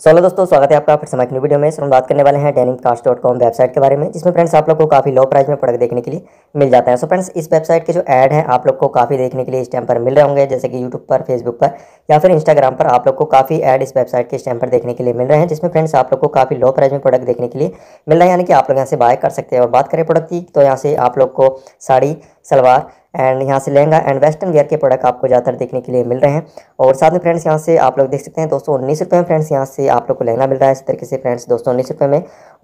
solo दोस्तों स्वागत है आपका फिर समय की वीडियो में इस हम बात करने वाले हैं डेनिंग कास्ट डॉट कॉम वेबसाइट के बारे में जिसमें फ्रेंड्स आप लोग को काफ़ी लो प्राइस में प्रोडक्ट देखने के लिए मिल जाता है सो फ्रेंड्स इस वेबसाइट के जो एड है आप लोग को काफ़ी देखने के लिए इस टाइम पर मिल रहे होंगे जैसे कि यूट्यूब पर फेसबुक पर या फिर इंस्टाग्राम पर आप लोग को काफ़ी एड इस वेबसाइट के इस टाइम पर देखने के लिए मिल रहे हैं जिसमें फ्रेंड्स आप लोग को काफ़ी लो प्राइस में प्रोडक्ट देखने के लिए मिल रहा है यानी कि आप लोग यहाँ से बाय कर सकते हैं और बात करें प्रोडक्ट की तो यहाँ से आप लोग को साड़ी सलवार एंड यहाँ से लहंगा एंड वेस्टर्न वेयर के प्रोडक्ट आपको ज़्यादातर देखने के लिए मिल रहे हैं और साथ में फ्रेंड्स यहाँ से आप लोग देख सकते हैं दोस्तों उन्नीस रुपये में फ्रेंड्स यहाँ से आप लोग को लहंगा मिल रहा है इस तरीके से फ्रेंड्स दोस्तों उन्नीस रुपये में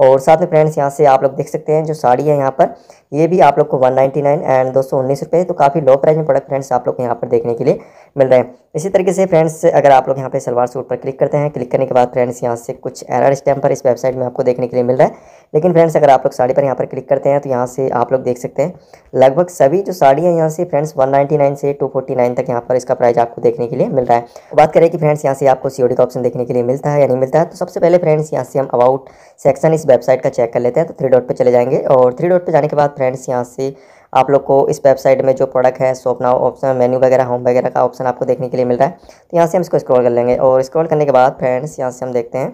और साथ में फ्रेंड्स यहाँ से आप लोग देख सकते हैं जो साड़ी है यहाँ पर ये भी आप लोग को वन नाइन एंड दोस्तों उन्नीस रुपये तो काफ़ी लो प्राइस में प्रोडक्ट फ्रेंड्स आप लोग को यहाँ पर देखने के लिए मिल रहे हैं इसी तरीके से फ्रेंड्स अगर आप लोग यहाँ पर सलवार सूट पर क्लिक करते हैं क्लिक करने के बाद फ्रेंड्स यहाँ से कुछ एरर स्टैम पर इस वेबसाइट में आपको देखने के लिए मिल रहा है लेकिन फ्रेंड्स अगर आप लोग साड़ी पर यहाँ पर क्लिक करते हैं तो यहाँ से आप लोग देख सकते हैं लगभग सभी जो साड़ी यहाँ से फ्रेंड्स 199 से 249 तक यहाँ पर इसका प्राइस आपको देखने के लिए मिल रहा है बात करें कि फ्रेंड्स यहाँ से आपको सी का ऑप्शन देखने के लिए मिलता है या नहीं मिलता है तो सबसे पहले फ्रेंड्स यहाँ से हम अबाउट सेक्शन इस वेबसाइट का चेक कर लेते हैं तो थ्री डॉट पर चले जाएंगे और थ्री डॉट पर जाने के बाद फ्रेंड्स यहाँ से आप लोग को इस वेबसाइट में जो प्रोडक्ट है सो अपना ऑप्शन मेन्यू वगैरह होम वगैरह का ऑप्शन आपको देखने के लिए मिल रहा है तो यहाँ से हम इसको स्क्रॉल कर लेंगे और स्क्रॉल करने के बाद फ्रेंड्स यहाँ से हम देखते हैं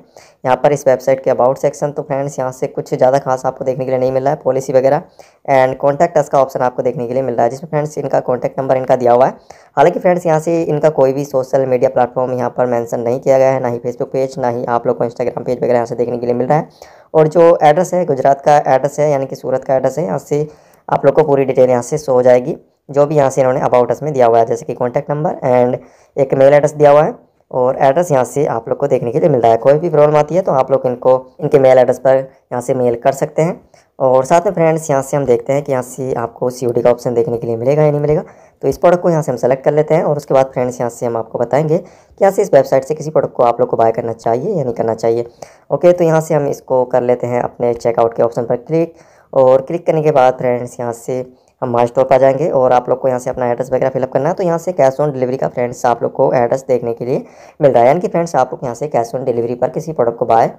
यहाँ पर इस वेबसाइट के अबाउट सेक्शन तो फ्रेंड्स यहाँ से कुछ ज़्यादा खास आपको देखने के लिए नहीं मिल रहा है पॉलिसी वगैरह एंड कॉन्टैक्ट अस का ऑप्शन आपको देखने के लिए मिल रहा है जिसमें फ्रेंड्स इनका कॉन्टैक्ट नंबर इनका दिया हुआ है हालांकि फ्रेंड्स यहाँ से इनका कोई भी सोशल मीडिया प्लेटफॉर्म यहाँ पर मैंसन नहीं किया गया है ना ही फेसबुक पेज ना ही आप लोग को इंस्टाग्राम पेज वगैरह यहाँ से देखने के लिए मिल रहा है और जो एड्रेस है गुजरात का एड्रेस है यानी कि सूरत का एड्रेस है यहाँ से आप लोग को पूरी डिटेल यहाँ से शो हो जाएगी जो भी यहाँ से इन्होंने अबाउट अस में दिया हुआ है जैसे कि contact number and email address दिया हुआ है और एड्रेस यहाँ से आप लोग को देखने के लिए मिल रहा है कोई भी प्रॉब्लम आती है तो आप लोग इनको इनके मेल एड्रेस पर यहाँ से मेल कर सकते हैं और साथ में फ्रेंड्स यहाँ से हम देखते हैं कि यहाँ से आपको सी का ऑप्शन देखने के लिए मिलेगा या नहीं मिलेगा तो इस प्रोडक्ट को यहाँ से हम सेलेक्ट कर लेते हैं और उसके बाद फ्रेंड्स यहाँ से हम आपको बताएंगे कि यहाँ से इस वेबसाइट से किसी प्रोडक्ट को आप लोग को बाय करना चाहिए या नहीं करना चाहिए ओके तो यहाँ से हम इसको कर लेते हैं अपने चेकआउट के ऑप्शन पर क्लिक और क्लिक करने के बाद फ्रेंड्स यहाँ से हम माई स्टोर पर आ जाएंगे और आप लोग को यहाँ से अपना एड्रेस वगैरह फिलअप करना है तो यहाँ से कैश ऑन डिलीवरी का फ्रेंड्स आप लोग को एड्रेस देखने के लिए मिल रहा है यानी कि फ्रेंड्स आप लोग यहाँ से कैश ऑन डिलीवरी पर किसी प्रोडक्ट को बाय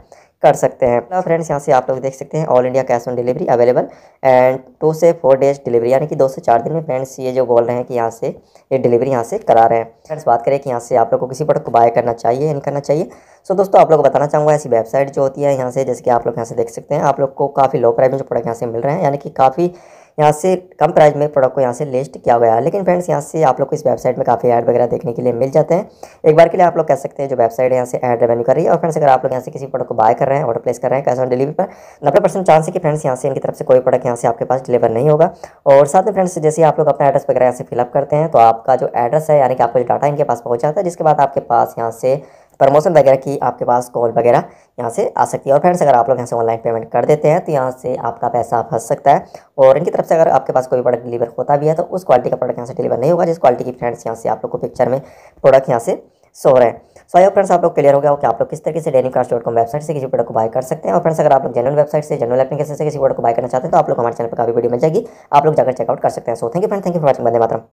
कर सकते हैं तो फ्रेंड्स यहाँ से आप लोग देख सकते हैं all India cash on delivery available and two से फोर डेज डिलीवरी यानी कि दो से चार दिन में फ्रेंड्स ये जो बोल रहे हैं कि यहाँ से ये डिलीवरी यहाँ से करा रहे हैं फ्रेंड्स बात करें कि यहाँ से आप लोग को किसी प्रोडक्ट को बाय करना चाहिए या नहीं करना चाहिए सो दोस्तों आप लोग को बताना चाहूँगा ऐसी वेबसाइट जो होती है यहाँ से जैसे कि आप लोग यहाँ से देख सकते हैं आप लोग को काफ़ी लो प्राइस में जो प्रोडक्ट यहाँ से मिल रहे हैं यानी कि काफ़ी यहाँ से कम प्राइस में प्रोडक्ट को यहाँ से लिस्ट किया गया है लेकिन फ्रेंड्स यहाँ से आप लोग को इस वेबसाइट में काफ़ी ऐड वगैरह देखने के लिए मिल जाते हैं एक बार के लिए आप लोग कह सकते हैं जो वेबसाइट है यहाँ से ऐड रेवेन्यू कर रही है और फ्रेंड्स अगर आप लोग यहाँ से किसी प्रोडक्ट को बाय कर रहे हैं ऑर्डर प्लेस कर रहे हैं कैश ऑन डिलीवरी पर नब्बे परसेंट चांस है कि फ्रेंड्स यहाँ से इनकी तरफ से कोई प्रोडक्ट यहाँ से आपके पास डिलीवर नहीं होगा और साथ में फ्रेंड्स जैसे आप लोग अपना एड्रेस वगैरह यहाँ से फिलअप करते हैं तो आपका जो एड्रेस है यानी कि आपको जो डाटा इनके पास पहुँचाता है जिसके बाद आपके पास यहाँ से प्रमोशन वगैरह की आपके पास कॉल वगैरह यहाँ से आ सकती है और फ्रेंड्स अगर आप लोग यहाँ से ऑनलाइन पेमेंट कर देते हैं तो यहाँ से आपका पैसा फंस सकता है और इनकी तरफ से अगर आपके पास कोई प्रोडक्ट डिलीवर होता भी है तो उस क्वालिटी का प्रोडक्ट यहाँ से डिलीवर नहीं होगा जिस क्वालिटी की फ्रेंड्स यहाँ से आप लोग को पिक्चर में प्रोडक्ट यहाँ से सो रहे हैं सो आई फ्रेंड्स आप लोग क्लियर हो गया कि आप लोग किस तरीके से डेनी क्राश डॉट कॉम वेबसाइट से किसी प्रोडक्ट को बाय कर सकते हैं और फ्रेंड्स अगर आप लोग जनरल वेबसाइट से जनरल एप्लीकेशन से किसी प्रोडक्ट को बाय करना चाहते हैं तो आप लोग हमारे चैनल पर काफी वीडियो मिल जाएगी आप लोग जाकर चेकआउट कर सकते हैं so thank you friend thank you for watching बंदे मात्र